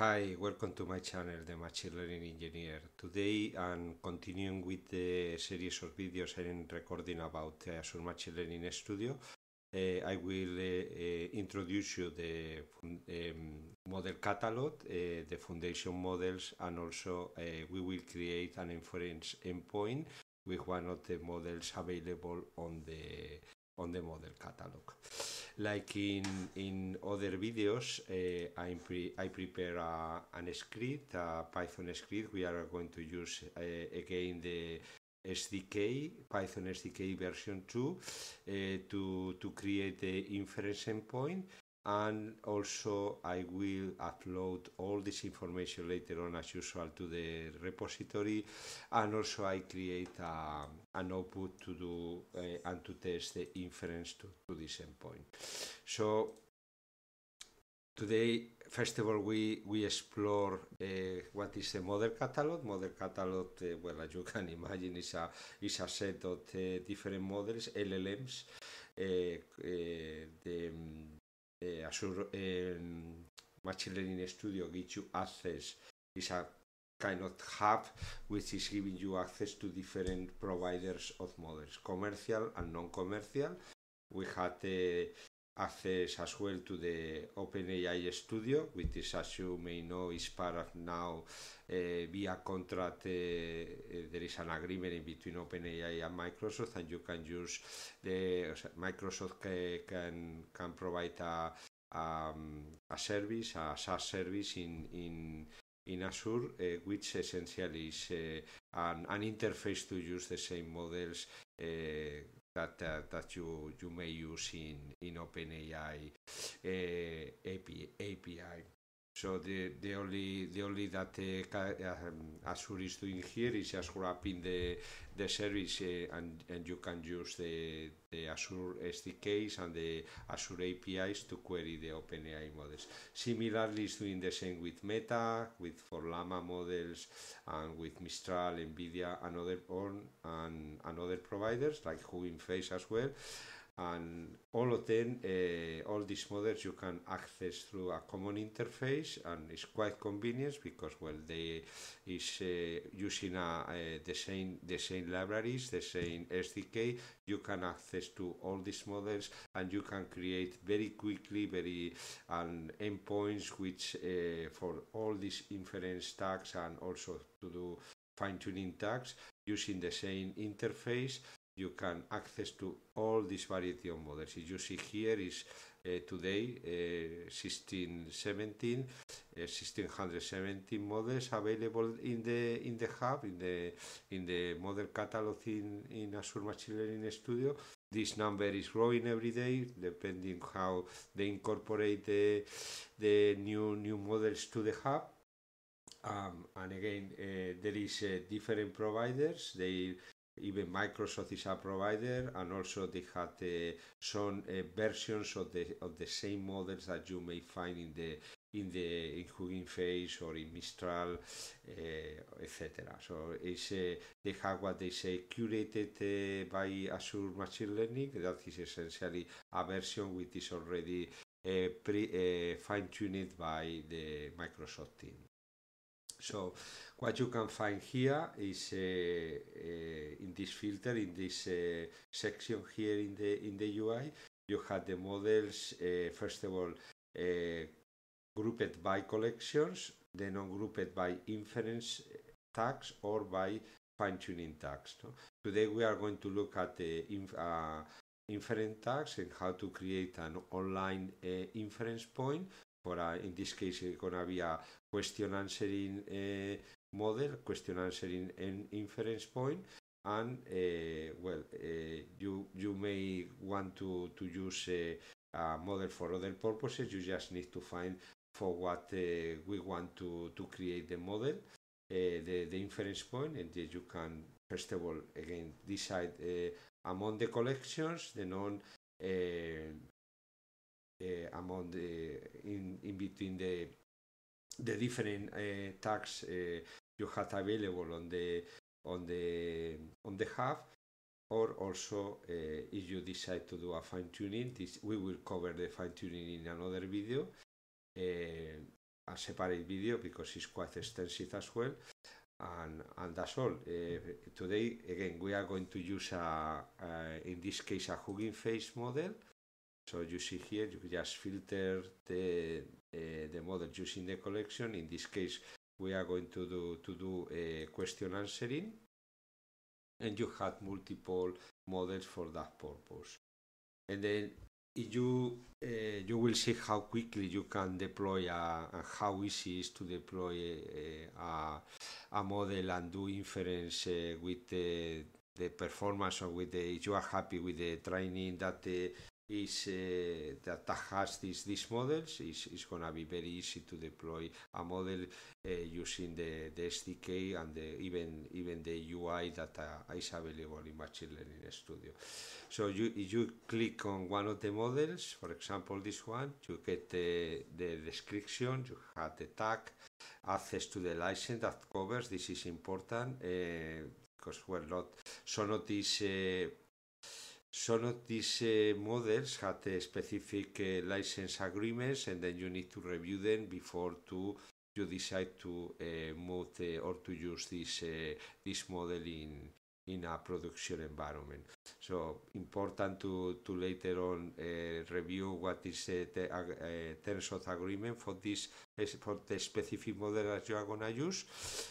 Hi, welcome to my channel, the Machine Learning Engineer. Today I'm continuing with the series of videos and recording about uh, Azure Machine Learning Studio. Uh, I will uh, uh, introduce you the um, model catalog, uh, the foundation models, and also uh, we will create an inference endpoint with one of the models available on the on the model catalog. Like in in other videos, uh, eh, I, pre I prepare a, an script, a Python script. We are going to use uh, again the SDK, Python SDK version 2, uh, to, to create the inference endpoint and also I will upload all this information later on as usual to the repository and also I create um, a, an output to do uh, and to test the inference to, to this endpoint. So today first of all we, we explore uh, what is the model catalog. Model catalog, uh, well as you can imagine, is a, is a set of different models, LLMs, the mm, e, eh, azur, machine learning studio gives you access is a kind of hub which is giving you access to different providers of models, commercial and non-commercial. We had the eh, access as well to the OpenAI Studio, which is, as you may know, is part of now uh, via contract. Uh, uh, there is an agreement in between OpenAI and Microsoft, and you can use the Microsoft ca can can provide a um, a service, a SaaS service in in in Azure, which essentially is an, an interface to use the same models that uh, that you you may use in in OpenAI uh, API. So the, the only the only that uh, Azure um, is doing here is just wrapping the the service uh, and and you can use the the Azure SDKs and the Azure APIs to query the OpenAI models. Similarly, it's doing the same with Meta, with for Llama models, and with Mistral, Nvidia, and other on and, and other providers like Hugging Face as well and all of them, uh, all these models you can access through a common interface and it's quite convenient because well they is uh, using a, eh, the same the same libraries, the same SDK, you can access to all these models and you can create very quickly very and endpoints which uh, for all these inference tags and also to do fine-tuning tags using the same interface you can access to all this variety of models. As you see here is eh, today 1617, eh, 1617 eh, models available in the in the hub in the model catalog in in Azure Machine Learning Studio. This number is growing every day, depending how they incorporate the new new models to the hub. Um, and again, there is different providers. They even Microsoft is a provider, and also they had uh, some uh, versions of the of the same models that you may find in the in the in Hugging Face or in Mistral, uh, etc. So it's uh, they have what they say curated uh, by Azure Machine Learning. That is essentially a version which is already uh, pre fine tuned by the Microsoft team. So what you can find here is uh, uh, in this filter, in this uh, section here in the, in the UI, you have the models, first of all, grouped by collections, then ungrouped by inference tags or by fine-tuning tags. No? Today we are going to look at the inf uh, inference tags and how to create an online uh, inference point in this case, eh, gonna be a question answering eh, model, question answering an inference point, and eh, well, you you may want to to use a model for other purposes. You just need to find for what we want to to create the model. Uh, the, the inference point and then you can first of all again decide uh, among the collections the non uh, among the in in between the the different uh, eh, tags uh, eh, you have available on or also if you decide to do a fine tuning we will cover the fine tuning in another video uh, a separate video because it's quite extensive well and and today again we are going to use a in this case a hugging face model So you see here, you just filter the, uh, the model using the collection. In this case, we are going to do, to do a eh, question answering. And you had multiple models for that purpose. And then you uh, you will see how quickly you can deploy a, and how easy it is to deploy a, a, a model and do inference uh, with the, the performance or with the if you are happy with the training that the is uh, that, that has these, these models is, is going to be very easy to deploy a model uh, using the, the SDK and the, even even the UI that uh, is available in Machine Learning Studio. So you you click on one of the models, for example this one, you get the, the description, you have the tag, access to the license that covers. This is important uh, because we're not so not this uh, some of these uh, models had uh, specific uh, license agreements, and then you need to review them before to you decide to move or to use this this model in in a production environment. So important to, to later on review what is the terms of agreement for this for the specific model that you are gonna use.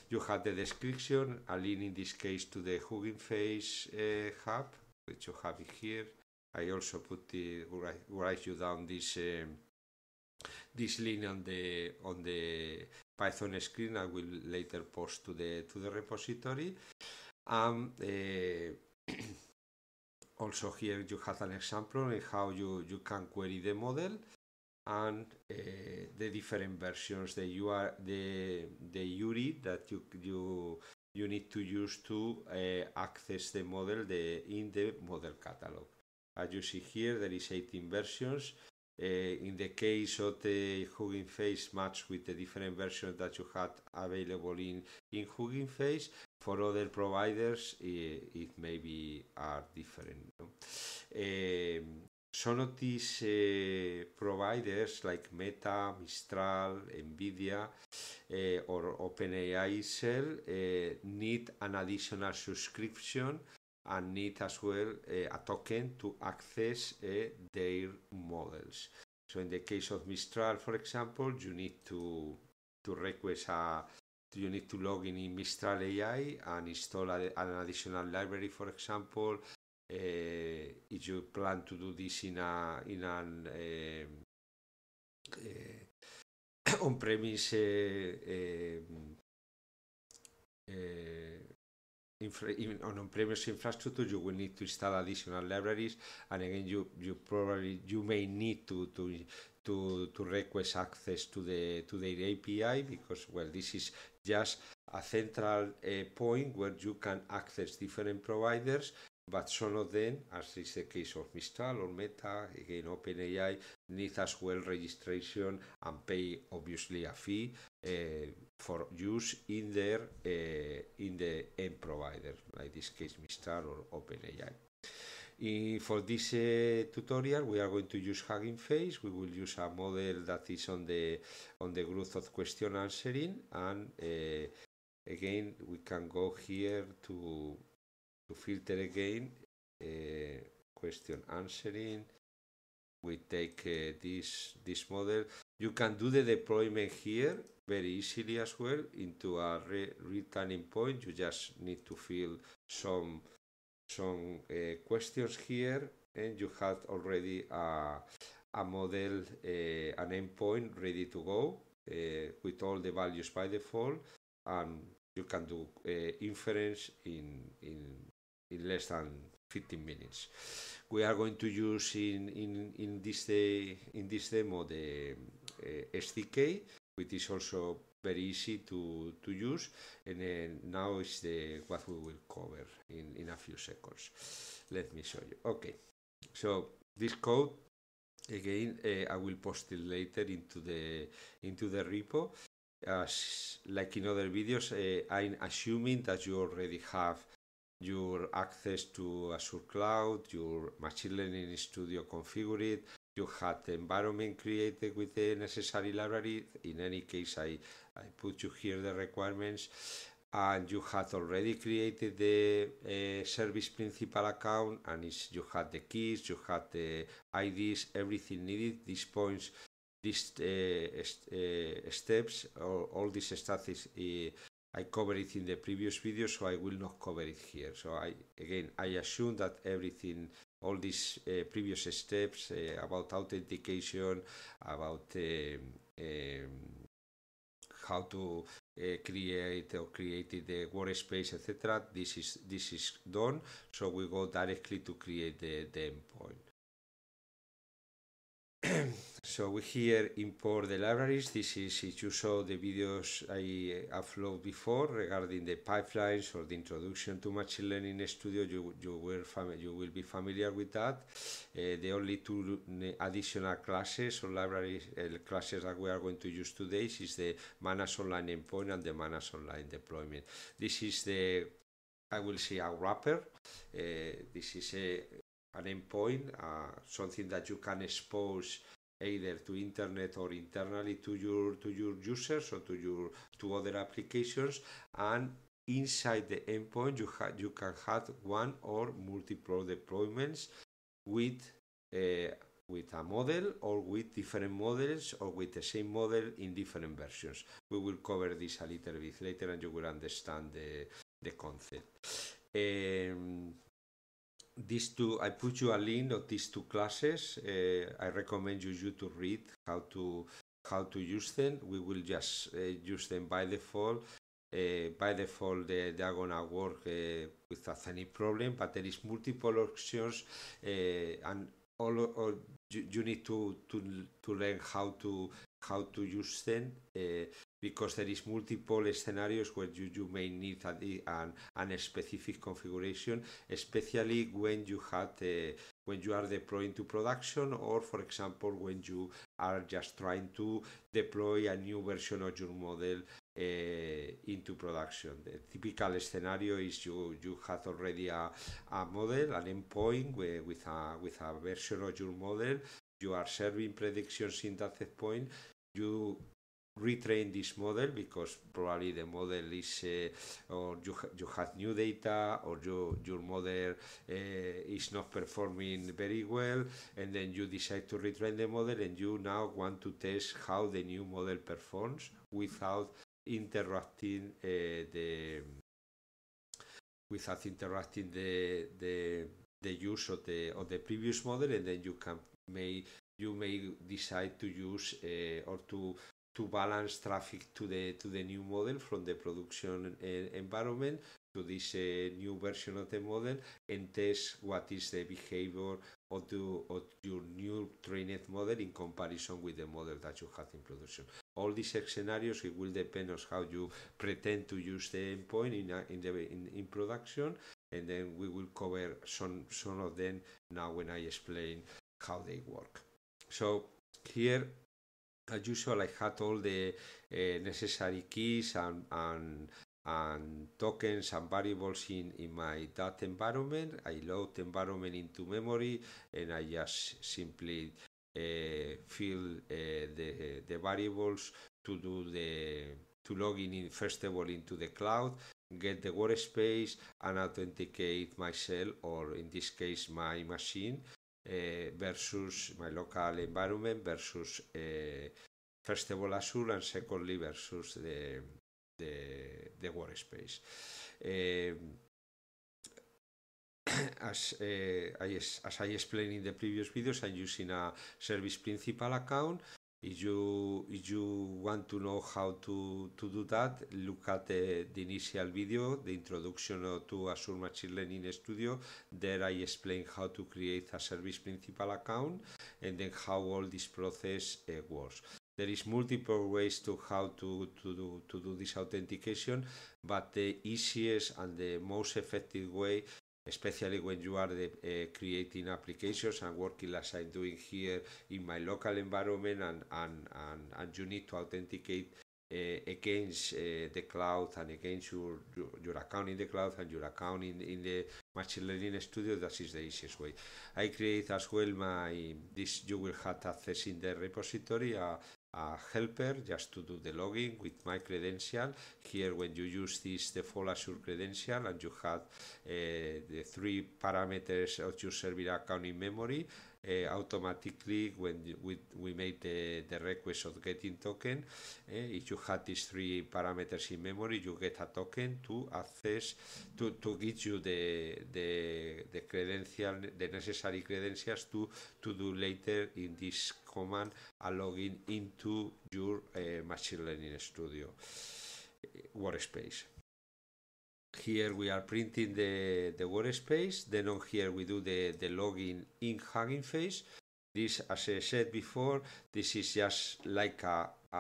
You have the description, a link in this case to the Hugging Face hub which you have it here. I also put the write you down this um, this link on the on the Python screen. I will later post to the to the repository. Um, uh, also here you have an example on how you you can query the model and uh, the different versions the are the the URI that you you you need to use to uh, access the model the, in the model catalog. As you see here, there is 18 versions. Uh, eh, in the case of the Hugging Face match with the different versions that you had available in, in Hugging Face, for other providers uh, it maybe are different. No? some of these providers like Meta, Mistral, Nvidia, uh, or OpenAI itself eh, need an additional subscription and need as well eh, a token to access their models. So in the case of Mistral, for example, you need to to request a you need to log in in Mistral AI and install a, an additional library, for example. Uh, if you plan to do this in a in an uh, un premise eh, eh, infra, in, on un premise infrastructure, you will need to install additional libraries, and again, you you probably you may need to to to, to request access to the to their API because well, this is just a central uh, point where you can access different providers But some of them, as is the case of Mistral or Meta, again OpenAI, need as well registration and pay obviously a fee uh, for use in their uh, in the end provider, like this case Mistral or OpenAI. In, eh, for this uh, tutorial, we are going to use Hugging Face. We will use a model that is on the on the growth of question answering, and uh, again we can go here to to filter again uh, question answering we take uh, this this model you can do the deployment here very easily as well into a re returning point you just need to fill some some uh, questions here and you have already a, a model uh, an endpoint ready to go uh, with all the values by default and you can do uh, inference in in in less than 15 minutes. We are going to use in, in, in, this, day uh, in this demo the uh, SDK, which is also very easy to, to use, and then now is the what we will cover in, in a few seconds. Let me show you. Okay, so this code again uh, I will post it later into the into the repo. As like in other videos, uh, I'm assuming that you already have your access to Azure Cloud, your machine learning studio configured, you had the environment created with the necessary library. In any case, I, I put you here the requirements and you had already created the uh, service principal account and you had the keys, you had the IDs, everything needed, these points, these uh, st uh, steps, all, all statuses. I covered it in the previous video, so I will not cover it here. So I again, I assume that everything, all these uh, previous steps uh, about authentication, about um, um, how to uh, create or create the workspace, etc. This is this is done. So we go directly to create the, the endpoint. so we here import the libraries. This is if you saw the videos I uh, uploaded before regarding the pipelines or the introduction to machine learning studio, you, you, were you will be familiar with that. Uh, the only two additional classes or libraries, uh, classes that we are going to use today is the Manage Online Endpoint and the Manage Online Deployment. This is the I will see a wrapper. Uh, this is a an endpoint, uh, something that you can expose either to internet or internally to your to your users or to your to other applications and inside the endpoint you ha- you can have one or multiple deployments with uh, with a model or with different models or with the same model in different versions. We will cover this a little bit later and you will understand the, the concept. Um, these two, I put you a link of these two classes. Uh, I recommend you, you to read how to how to use them. We will just uh, use them by default. Uh, by default, they, they are gonna work uh, without any problem, but there is multiple options, uh, and all, all you, you, need to, to to learn how to how to use them. Uh, because there is multiple scenarios where you, you may need a, an, an specific configuration, especially when you had a, when you are deploying to production or for example when you are just trying to deploy a new version of your model eh, into production. The typical scenario is you, you have already a, a model, an endpoint with, with, a, with a version of your model, you are serving predictions in that point, you retrain this model because probably the model is uh, or you, ha you have new data or you, your model uh, is not performing very well and then you decide to retrain the model and you now want to test how the new model performs without interrupting uh, the without interrupting the the the use of the of the previous model and then you can may you may decide to use uh, or to to balance traffic to the to the new model from the production eh, environment to this eh, new version of the model and test what is the behavior of, the, of your new trained model in comparison with the model that you had in production all these scenarios it will depend on how you pretend to use the endpoint in, in, the, in, in production and then we will cover some, some of them now when I explain how they work. So here as usual, I had all the uh, necessary keys and, and, and tokens and variables in, in my data environment. I load the environment into memory and I just simply uh, fill eh, the, the variables to do the to log in first of all into the cloud get the workspace and authenticate myself or in this case my machine eh, versus My Local Environment versus eh, Festival Azul and secondly versus de, de, de workspace. Eh, as, eh, I, as I explained in the previous videos, I'm using a service principal account If you, if you want to know how to, to do that, look at the, the initial video, the introduction to Azure Machine Learning Studio. There I explain how to create a service principal account and then how all this process uh, works. There is multiple ways to how to, to, do, to do this authentication, but the easiest and the most effective way especially when you are the, uh, creating applications and working as I'm doing here in my local environment and, and, and, and you need to authenticate uh, against uh, the cloud and against your, your, your, account in the cloud and your account in, in the machine learning studio, that is the easiest way. I create as well my, this, you will have access in the repository, uh, a helper just to do the login with my credential. Here when you use this the full Azure credential and you have uh, the three parameters of your server account in memory uh, automatically when we, we made the, the request of getting token. Uh, if you had these three parameters in memory, you get a token to access, to, to give you the, the, the credential, the necessary credentials to, to do later in this command a login into your uh, machine learning studio uh, workspace here we are printing the, the workspace, then on here we do the, the login in Hugging Face. This, as I said before, this is just like a, a,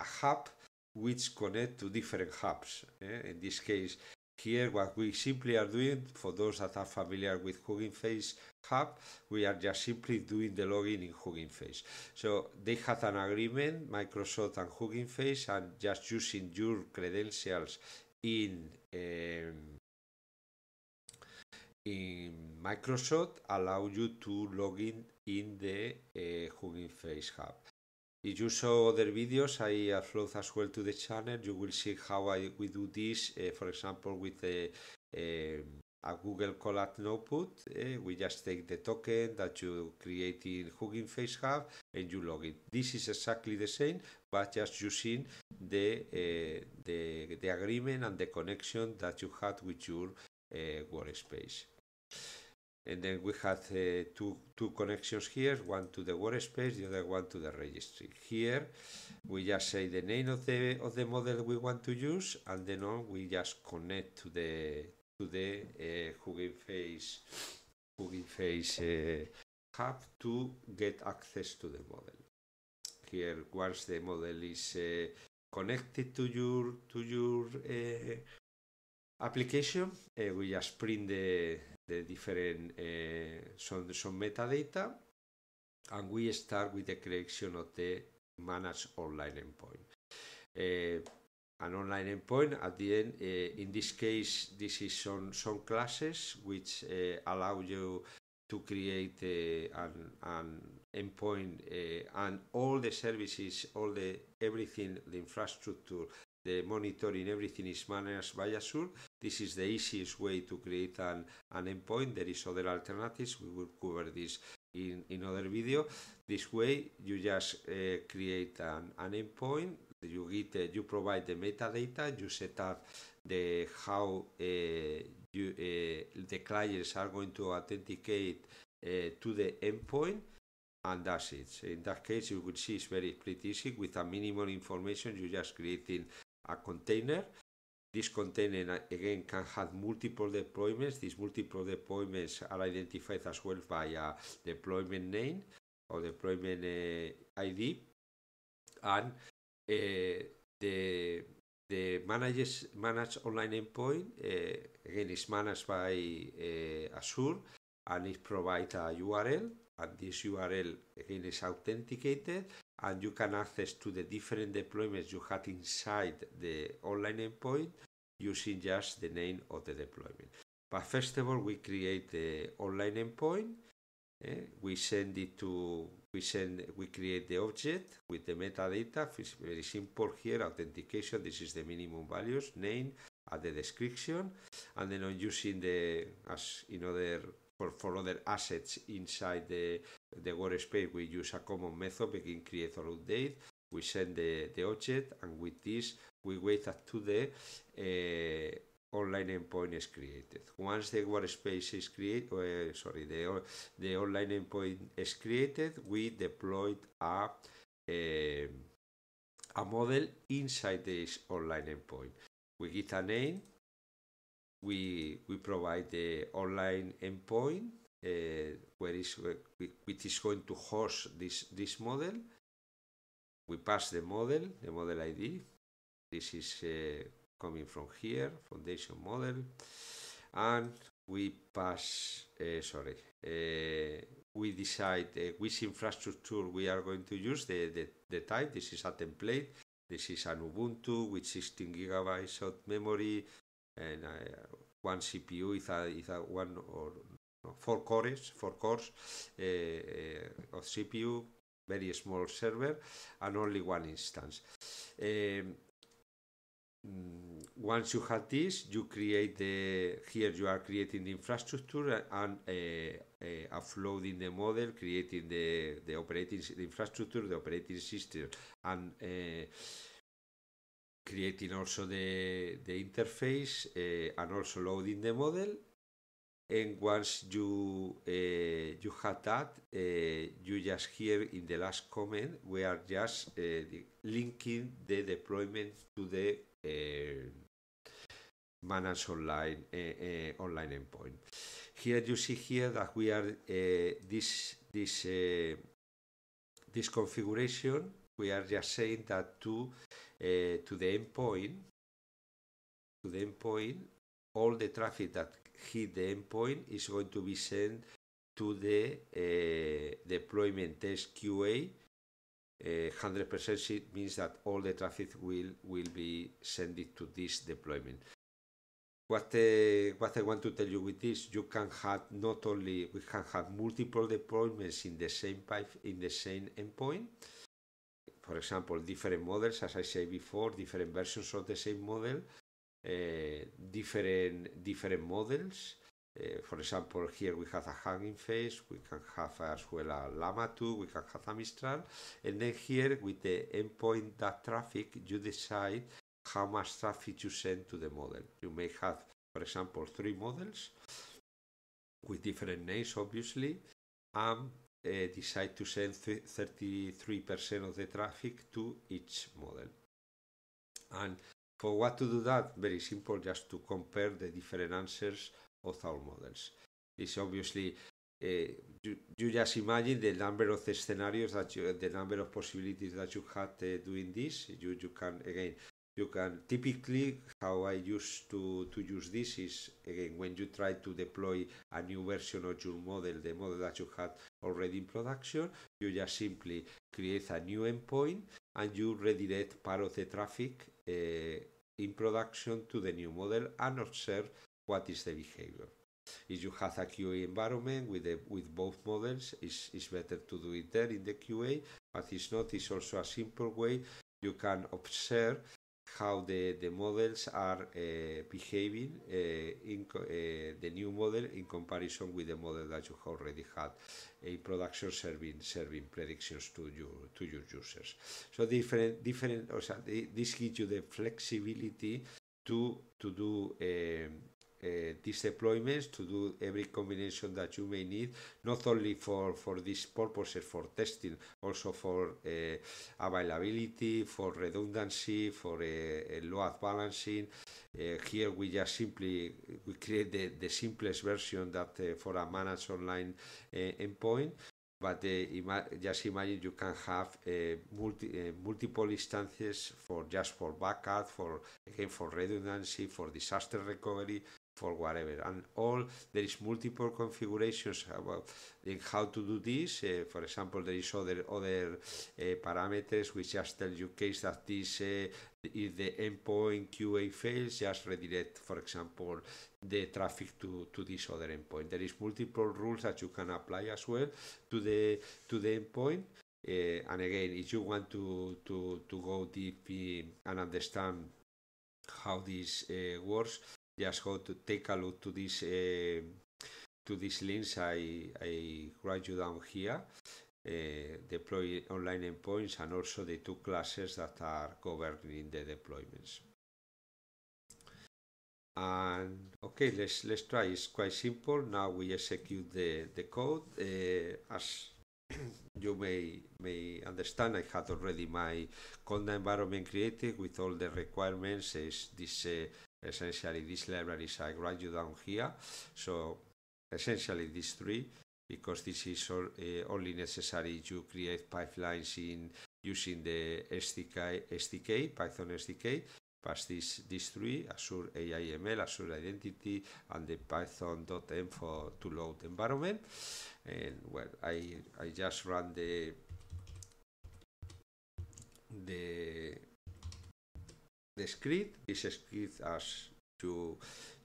a hub which connect to different hubs. Eh? In this case, here what we simply are doing, for those that are familiar with Hugging Face Hub, we are just simply doing the login in Hugging Face. So they had an agreement, Microsoft and Hugging Face, and just using your credentials in um, in Microsoft allow you to log in in the uh, Hugging Face Hub. If you saw other videos I upload as well to the channel, you will see how I we do this. Uh, for example, with a, a Google Colab notebook, eh, we just take the token that you create in Hugging Face Hub and you log it. This is exactly the same, just using the, uh, eh, the, the, agreement and the connection that you had with your uh, eh, workspace. And then we had uh, two, two connections here, one to the workspace, the other one to the registry. Here, we just say the name of the, of the model we want to use, and then on we just connect to the, to the uh, Hugging Face, Hugging Face uh, hub to get access to the model. here once de model is uh, connected to your to your uh, application. Uh, we just print the the different eh, some some metadata, and we start with the creation of the managed online endpoint. an online endpoint at the end in this case this is some, some classes which allow you to create uh, an, an endpoint uh, and all the services, all the everything, the infrastructure, the monitoring, everything is managed by Azure. This is the easiest way to create an, an endpoint. There is other alternatives. We will cover this in, in other video. This way, you just uh, create an, an endpoint you get you provide the metadata, you set up the how eh, you, eh, the clients are going to authenticate eh, to the endpoint, and that's it. So in that case, you will see it's very pretty easy with a minimal information. you just creating a container. This container again can have multiple deployments. These multiple deployments are identified as well by a deployment name or deployment uh, ID, and the eh, the manages manage online endpoint eh, again is managed by eh, Azure and it provides a URL and this URL again is authenticated and you can access to the different deployments you had inside the online endpoint using just the name of the deployment. But first of all, we create the online endpoint. Eh? We send it to we send, we create the object with the metadata. It's very simple here. Authentication. This is the minimum values. Name at the description, and then on using the as in other for, for other assets inside the the workspace, we use a common method. We can create or update. We send the the object, and with this we wait up to the uh, online endpoint is created. Once the workspace is created, uh, sorry, the, the online endpoint is created, we deployed a, a, um, a model inside this online endpoint. We give a name, we, we provide the online endpoint, uh, where is, which is going to host this, this model. We pass the model, the model ID. This is uh, coming from here, foundation model, and we pass, uh, sorry, uh, we decide uh, which infrastructure we are going to use, the, the, the type, this is a template, this is an Ubuntu with 16 gigabytes of memory, and one CPU is a, is a one or no, four cores, four cores of CPU, very small server, and only one instance. Um, Mm, once you have this, you create the here you are creating the infrastructure and uh, uh uploading the model, creating the the operating the infrastructure, the operating system, and uh, creating also the the interface uh, and also loading the model. And once you uh, you have that, uh, you just here in the last comment we are just linking the deployment to the manage online online endpoint. Here you see here that we are this this this configuration. We are just saying that to to the endpoint to the endpoint all the traffic that hit the endpoint is going to be sent to the uh, deployment test QA 100% uh, means that all the traffic will, will be sent to this deployment. What, uh, what I want to tell you with this, you can have not only, we can have multiple deployments in the same pipe, in the same endpoint. For example, different models, as I said before, different versions of the same model, uh, different, different models, Eh, for example, here we have a hanging face, we can have as well a Llama 2, we can have a Mistral, and then here with the endpoint that traffic, you decide how much traffic you send to the model. You may have, for example, three models with different names, obviously, and uh, decide to send 33% of the traffic to each model. And for what to do that, very simple, just to compare the different answers of models. It's obviously uh, you, you, just imagine the number of the scenarios that you, the number of possibilities that you had uh, doing this. You you can again you can typically how I used to to use this is again when you try to deploy a new version of your model, the model that you had already in production, you just simply create a new endpoint and you redirect part of the traffic uh, in production to the new model and observe what is the behavior. If you have a QA environment with, the, with both models, it's, it's better to do it there in the QA, but it's not, it's also a simple way you can observe how the, the models are uh, behaving uh, in uh, the new model in comparison with the model that you already had in production serving serving predictions to you to your users. So different different. this gives you the flexibility to to do um, these uh, deployments to do every combination that you may need, not only for, for these purposes, for testing, also for uh, availability, for redundancy, for uh, load balancing. here we just simply we create the, the simplest version that for a managed online endpoint but uh, ima just imagine you can have uh, multi uh, multiple instances for just for backup, for again for redundancy, for disaster recovery, for whatever and all there is multiple configurations about in how to do this uh, for example there is other other uh, parameters which just tell you case that this uh, eh, if the endpoint QA fails just redirect for example the traffic to, to this other endpoint there is multiple rules that you can apply as well to the to the endpoint and again if you want to to to go deep in and understand how this works just go to take a look to this uh, to these links I, I write you down here. Uh, deploy online endpoints and also the two classes that are governing the deployments. And okay, let's let's try. It's quite simple. Now we execute the the code. Uh, as you may may understand, I had already my conda environment created with all the requirements. Is this uh, essentially this library I write you down here. So essentially these three, because this is all, uh, only necessary to create pipelines in using the SDK, SDK Python SDK. But these, these three, Azure AIML, Azure Identity, and the python.m for to load environment. And well, I, I just run the the the script. This script, as you,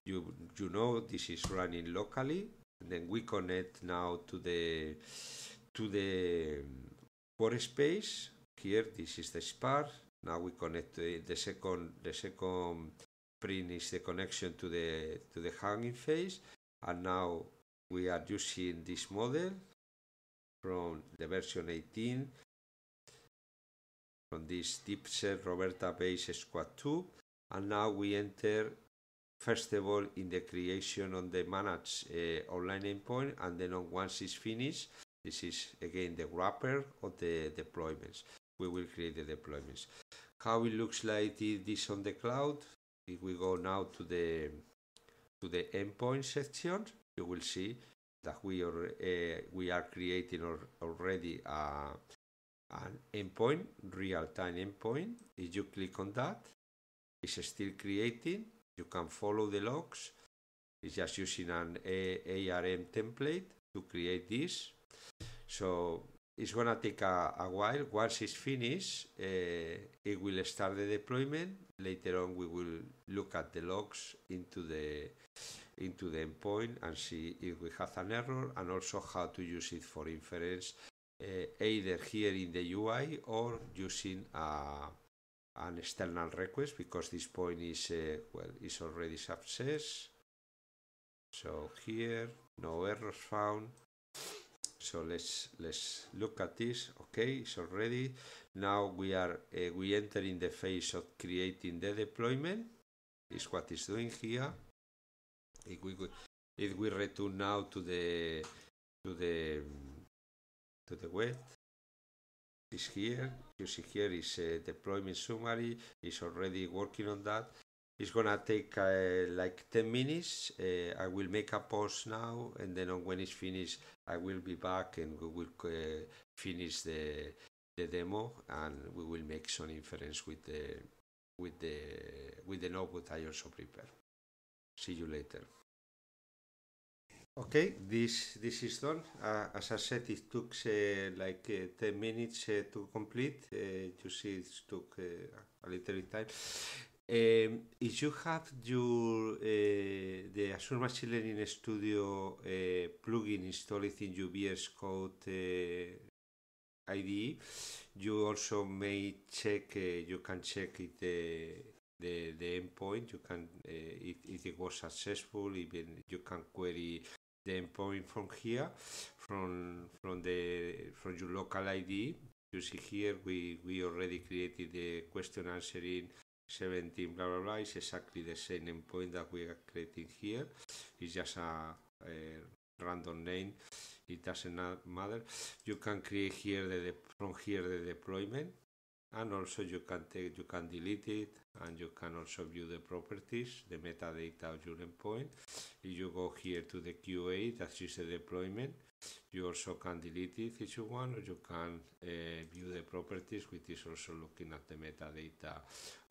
you, you know, this is running locally. And then we connect now to the, to the core um, space. Here, this is the spark. Now we connect the, the second, the second print is the connection to the, to the hanging face. And now we are using this model from the version 18 from this deep set Roberta bass squad 2 and now we enter first of all in the creation on the manage uh, online endpoint and then on once it's finished this is again the wrapper of the deployments we will create the deployments how it looks like this on the cloud if we go now to the to the endpoint section you will see that we are uh, we are creating already an endpoint, real-time endpoint. If you click on that, it's still creating. You can follow the logs. It's just using an a ARM template to create this. So it's gonna take a, a while. Once it's finished, uh, it will start the deployment. Later on, we will look at the logs into the into the endpoint and see if we have an error and also how to use it for inference Eh, either here in the UI or using a, an external request because this point is eh, well is already success. So here no errors found. So let's let's look at this. Okay, it's already. Now we are uh, we enter in the phase of creating the deployment. Is what is doing here. If we if we return now to the to the to the west is here. You see here is a uh, deployment summary. Is already working on that. It's gonna take uh, like 10 minutes. Uh, I will make a pause now, and then when it's finished, I will be back and we will uh, finish the the demo, and we will make some inference with the with the with the notebook I also prepared. See you later. Okay, this this is done. Uh, as I said, it took uh, like uh, 10 minutes uh, to complete. Uh, you see, it took uh, a little time. Um, if you have your the Azure Machine Learning Studio plugin installed in your VS Code IDE, you also may check. you can check it the, the endpoint. You can, uh, if, if, it was successful, even you can query the endpoint from here, from from the from your local ID. You see here we we already created the question answering 17 blah blah blah. is exactly the same endpoint that we are creating here. It's just a, a random name. It doesn't matter. You can create here the from here the deployment and ah, also you can take you can delete it and you can also view the properties the metadata of your endpoint if you go here to the qa that is the deployment you also can delete it if you want or you can uh, view the properties which is also looking at the metadata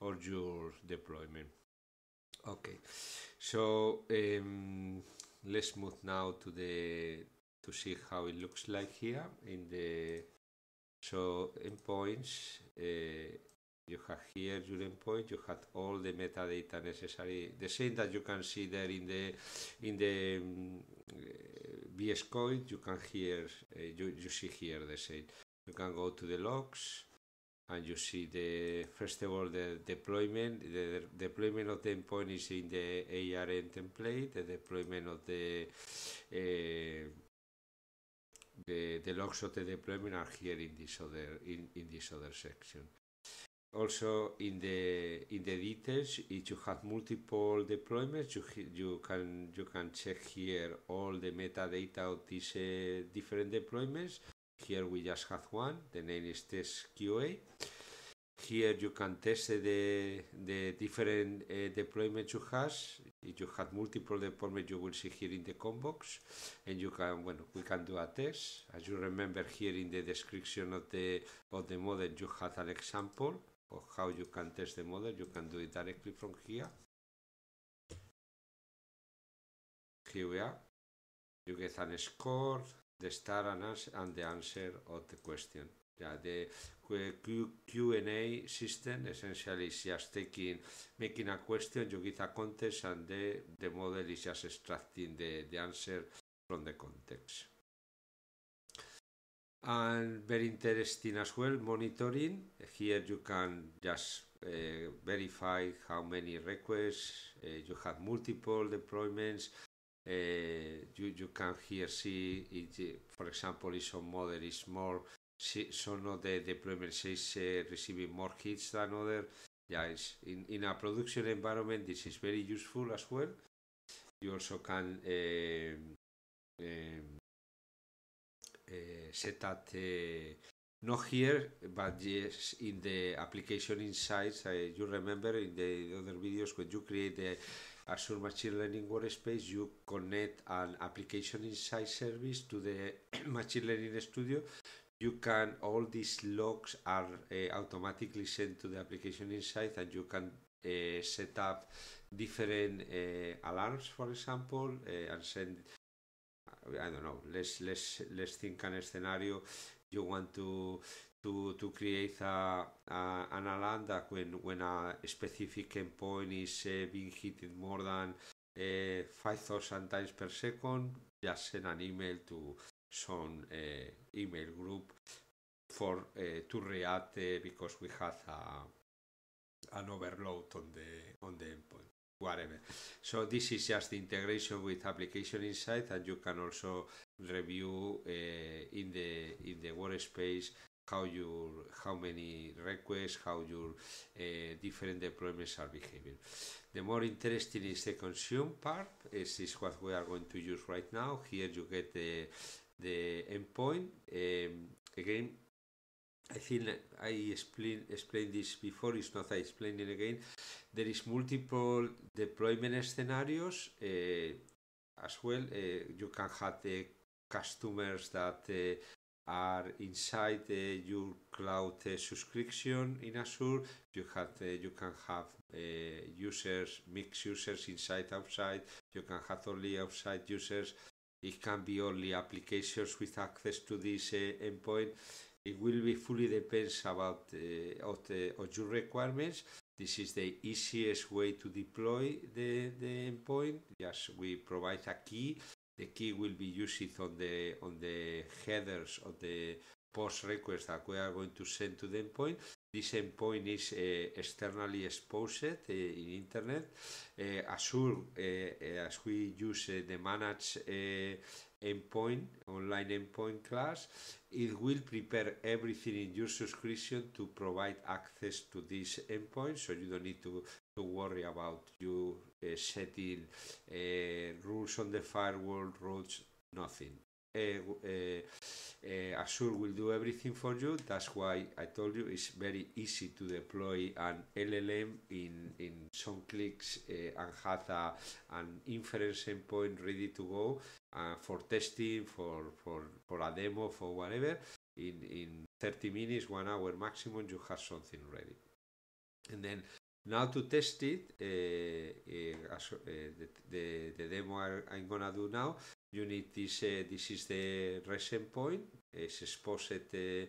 or your deployment okay so um, let's move now to the to see how it looks like here in the so endpoints, uh, eh, you have here your endpoint, you have all the metadata necessary, the same that you can see there in the in the um, mm, eh, VS Code, you can hear, uh, you, you see here the same. You can go to the logs and you see the, first of all, the deployment, the, deployment of the endpoint is in the ARN template, the deployment of the the, the logs of the deployment are here in this other in, in this other section. Also in the in the details, if you have multiple deployments, you you can you can check here all the metadata of these uh, different deployments. Here we just have one. The name is test QA. here you can test the, the different uh, deployments you have. If you have multiple deployments, you will see here in the Combox, and you can, well, we can do a test. As you remember here in the description of the, of the model, you had an example of how you can test the model. You can do it directly from here. Here we are. You get an score, the star and, answer, and the answer of the question. Yeah, the Q&A system essentially is just taking, making a question, you give a context, and the, the model is just extracting the, the answer from the context. And very interesting as well, monitoring. Here you can just uh, verify how many requests, uh, you have multiple deployments, uh, you, you can here see, it, for example, ISO model is more so no, the deployment is uh, eh, receiving more hits than other. Yeah, it's in, in a production environment, this is very useful as well. You also can um, um, uh, set that uh, not here, but yes, in the application insights. Eh, you remember in the other videos when you create the Azure Machine Learning Workspace, you connect an application insight service to the Machine Learning Studio you can all these logs are eh, automatically sent to the application inside and you can eh, set up different eh, alarms for example and send i don't know let's let's let's think an scenario you want to to, to create a, an alarm that when, when a specific endpoint is being hit more than 5000 times per second just send an email to some eh, email group for eh, to React because we have a, an overload on the on the endpoint whatever. So this is just the integration with Application Insight, and you can also review uh, in the in the workspace how your how many requests, how your uh, different deployments are behaving. The more interesting is the consume part. This is what we are going to use right now. Here you get the The endpoint. Eh, again, I think I explain, explained this before, it's not I explained again. There is multiple deployment scenarios eh, as well. Eh, you can have the customers that are inside your cloud subscription in Azure. You, have, you can have users, mixed users inside, outside. You can have only outside users. It can be only applications with access to this uh, endpoint. It will be fully depends about uh, of, the, of your requirements. This is the easiest way to deploy the, the endpoint. Yes, we provide a key. The key will be used on the on the headers of the post request that we are going to send to the endpoint this endpoint is uh, externally exposed uh, in internet. Uh, Azure, as we use the managed endpoint, online endpoint class, it will prepare everything in your subscription to provide access to this endpoint, so you don't need to, to worry about you setting rules on the firewall, rules, nothing. Eh, eh, eh, Azure will do everything for you. That's why I told you it's very easy to deploy an LLM in, in some clicks and have a, an inference endpoint ready to go uh, for testing, for, for, for a demo, for whatever. In, in 30 minutes, one hour maximum, you have something ready. And then now to test it, uh, uh, the, the, the, demo I, am gonna do now you need this, this eh, is the recent point, it's exposed eh,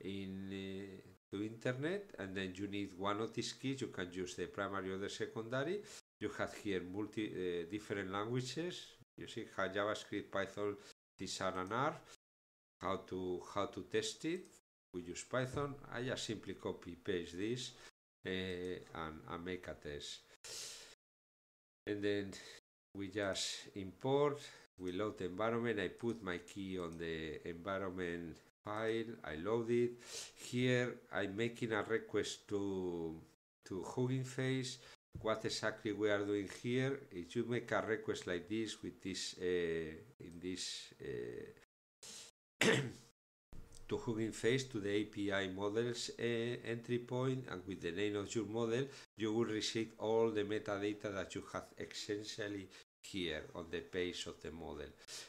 in eh, to internet and then you need one of these keys, you can use the primary or the secondary. You have here multi different languages, you see how JavaScript, Python, these are an R, how to, how to test it, we use Python, I just simply copy paste this uh, and, and, make a test. And then we just import we load the environment I put my key on the environment file I load it here I'm making a request to to Hugging Face what exactly we are doing here if you make a request like this with this uh, in this uh, to Hugging Face to the API models uh, entry point and with the name of your model you will receive all the metadata that you have essentially here on the page of the model.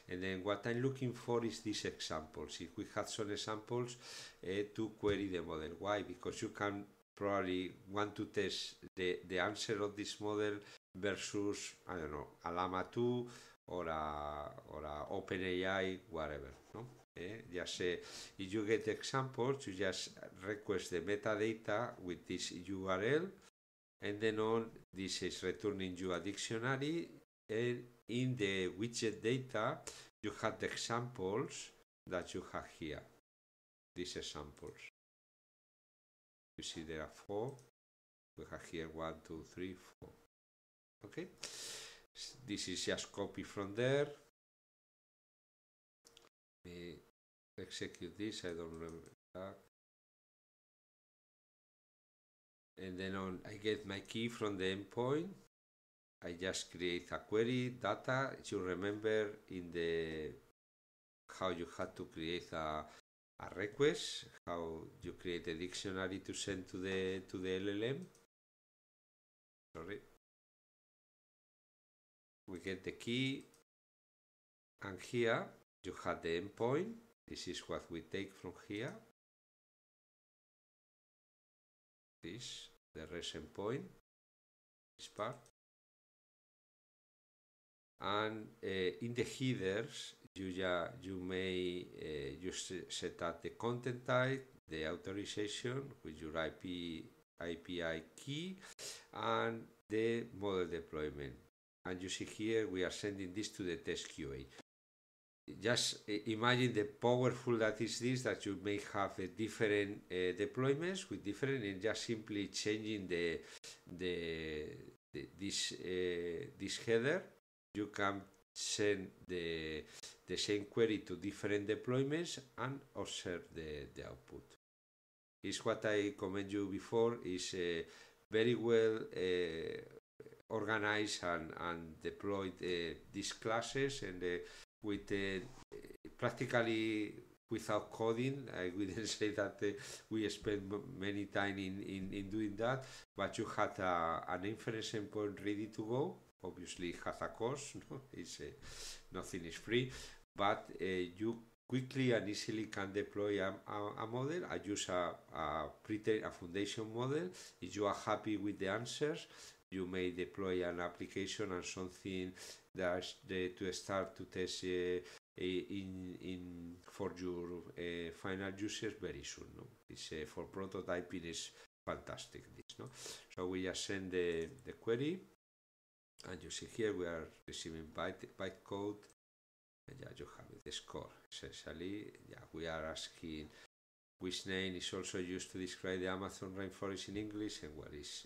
And then what I'm looking for is these examples. If we had some examples uh, to query the model. Why? Because you can probably want to test the, the answer of this model versus, I don't know, a Llama 2 or a, or a OpenAI, whatever. No? Eh? Just uh, if you get examples, you just request the metadata with this URL and then on this is returning you a dictionary and in the widget data, you have the examples that you have here. These examples. You see there are four. We have here one, two, three, four. Okay. This is just copy from there. Me execute this. I don't remember that. And then on, I get my key from the endpoint. I just create a query data. You remember in the how you had to create a, a request, how you create a dictionary to send to the to the LLM. Sorry. We get the key and here you have the endpoint. This is what we take from here. This, the rest endpoint, this part and uh, in the headers you, you may uh, you set up the content type the authorization with your IP API key and the model deployment and you see here we are sending this to the test QA just eh, imagine the powerful that is this that you may have different uh, deployments with different and just simply changing the the, the this uh, this header you can send the, the same query to different deployments and observe the, the output. Is what I commented you before is uh, very well uh, organized and, and deployed uh, these classes and uh, with uh, practically without coding. I wouldn't say that uh, we spent many time in, in, in, doing that, but you had a, uh, an inference endpoint ready to go obviously has a cost, no? it's, uh, nothing is free, but uh, you quickly and easily can deploy a, a, a model. I use a, a, a foundation model. If you are happy with the answers, you may deploy an application and something that the, uh, to start to test uh, in, in for your uh, final users very soon. No? It's uh, for prototyping is fantastic. This, no? So we just send the, the query And you see here we are receiving byte, And Yeah, you have the score. Essentially, yeah, we are asking which name is also used to describe the Amazon rainforest in English and what is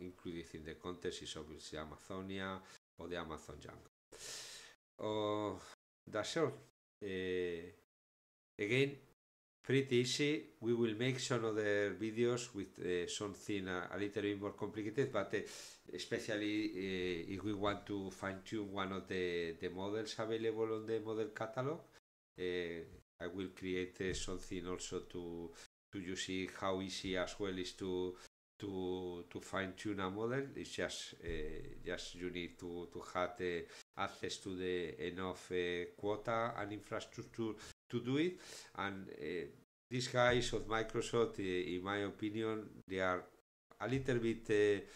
included in the context is obviously Amazonia or the Amazon jungle. Oh, that's all. Uh, again, pretty easy. We will make some other videos with uh, something a little bit more complicated, but uh, especially uh, if we want to fine tune one of the, the models available on the model catalog, uh, I will create uh, something also to to you see how easy as well is to to, to fine tune a model. It's just eh, just you need to, to have access to the enough eh, quota and infrastructure to do it. And eh, these guys of Microsoft, in my opinion, they are a little bit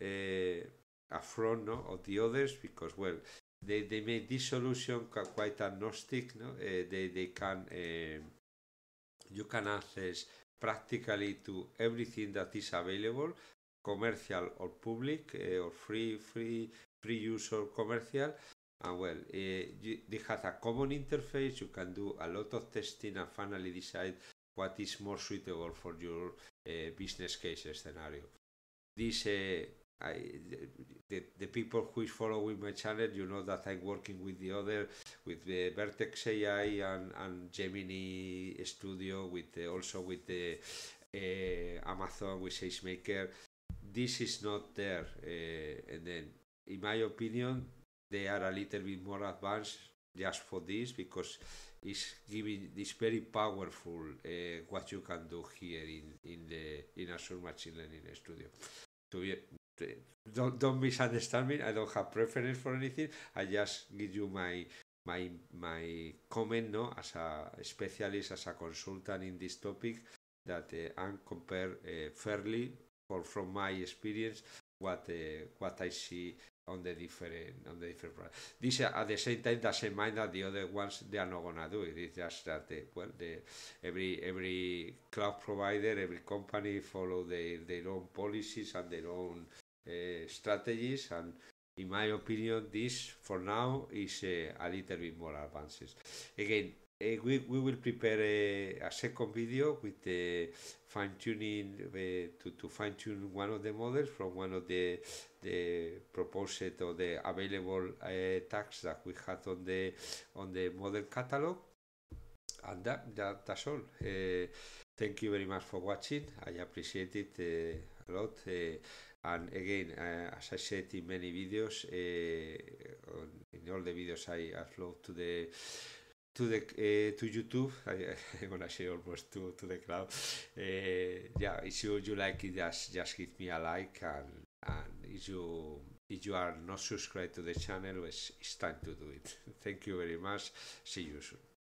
uh, affront no, of the others because, well, they, they made this solution quite agnostic. No? Uh, they, they can, uh, you can access practically to everything that is available, commercial or public eh, or free, free, free use or commercial. And well, uh, you, they have a common interface. You can do a lot of testing and finally decide what is more suitable for your eh, business case scenario. This I, the, the people who is following my channel, you know that I'm working with the other, with the Vertex AI and, and Gemini Studio, with the, also with the uh, Amazon with SageMaker. This is not there, uh, and then in my opinion, they are a little bit more advanced just for this because it's giving this very powerful uh, what you can do here in in the in Azure Machine Learning Studio. To be don't, don't misunderstand me. I don't have preference for anything. I just give you my my my comment, no, as a specialist, as a consultant in this topic, that uh, I compare uh, fairly for from my experience what uh, what I see on the different on the different product. This uh, at the same time doesn't mind that the other ones they are not gonna do it. It's just that uh, well, the, every every cloud provider, every company follow their their own policies and their own uh, strategies and in my opinion this for now is eh, a little bit more advanced. again eh, we, we will prepare a, a, second video with the fine tuning to, to fine tune one of the models from one of the the proposed or the available tags that we had on the on the model catalog and that, that that's all uh, thank you very much for watching i appreciate it uh, a lot uh, and again, uh, as I said in many videos, uh, in all the videos I upload to the to the uh, to YouTube. I, am gonna share almost to to the cloud. Uh, yeah, if you, you like it, just just give me a like, and and if you if you are not subscribed to the channel, it's, it's time to do it. Thank you very much. See you soon.